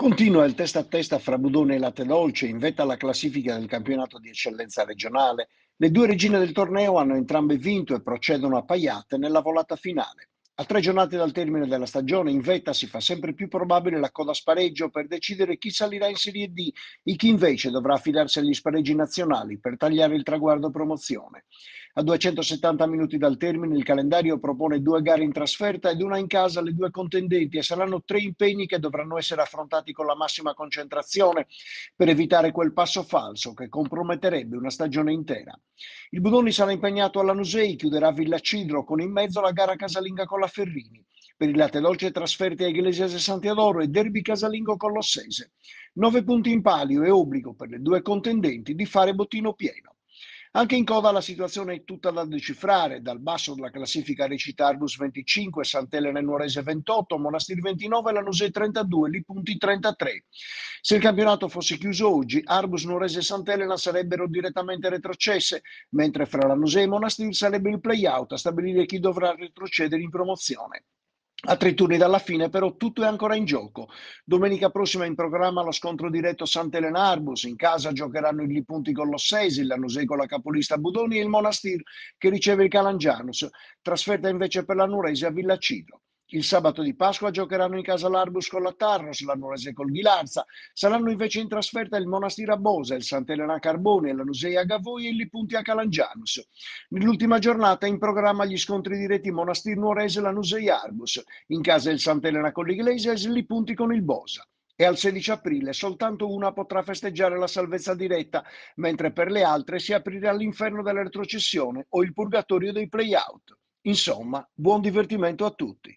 Continua il testa a testa fra Budone e Latte Dolce, in vetta alla classifica del campionato di eccellenza regionale. Le due regine del torneo hanno entrambe vinto e procedono a Paiate nella volata finale. A tre giornate dal termine della stagione, in vetta si fa sempre più probabile la coda spareggio per decidere chi salirà in Serie D e chi invece dovrà affidarsi agli spareggi nazionali per tagliare il traguardo promozione. A 270 minuti dal termine il calendario propone due gare in trasferta ed una in casa alle due contendenti e saranno tre impegni che dovranno essere affrontati con la massima concentrazione per evitare quel passo falso che comprometterebbe una stagione intera. Il Budoni sarà impegnato alla Nusei, chiuderà Villa Cidro con in mezzo la gara casalinga con la Ferrini. Per il latte dolce trasferte a Iglesias e Santiadoro e derby casalingo con l'Ossese. Nove punti in palio e obbligo per le due contendenti di fare bottino pieno. Anche in coda la situazione è tutta da decifrare, dal basso della classifica recita Argus 25, Sant'Elena e Nuorese 28, Monastir 29, Lanuse 32, lì punti 33. Se il campionato fosse chiuso oggi, Argus, Nuorese e Sant'Elena sarebbero direttamente retrocesse, mentre fra Lanuse e Monastir sarebbe il play-out a stabilire chi dovrà retrocedere in promozione a tre turni dalla fine, però tutto è ancora in gioco. Domenica prossima in programma lo scontro diretto Sant'Elena Arbus, in casa giocheranno gli punti con l'Ossesi, la con la capolista Budoni e il Monastir che riceve il Calangianus, trasferta invece per la Nuresi a Villacido. Il sabato di Pasqua giocheranno in casa l'Arbus con la Tarros, la Nolese col Ghilarza. Saranno invece in trasferta il Monastir a Bosa, il Sant'Elena Carbone, la Nusei a Gavoi e il Punti a Calangianus. Nell'ultima giornata in programma gli scontri diretti Monastir Nuorese e la Nusea Arbus. In casa il Sant'Elena con l'Iglese e il Punti con il Bosa e al 16 aprile soltanto una potrà festeggiare la salvezza diretta, mentre per le altre si aprirà l'inferno della retrocessione o il purgatorio dei playout. Insomma, buon divertimento a tutti.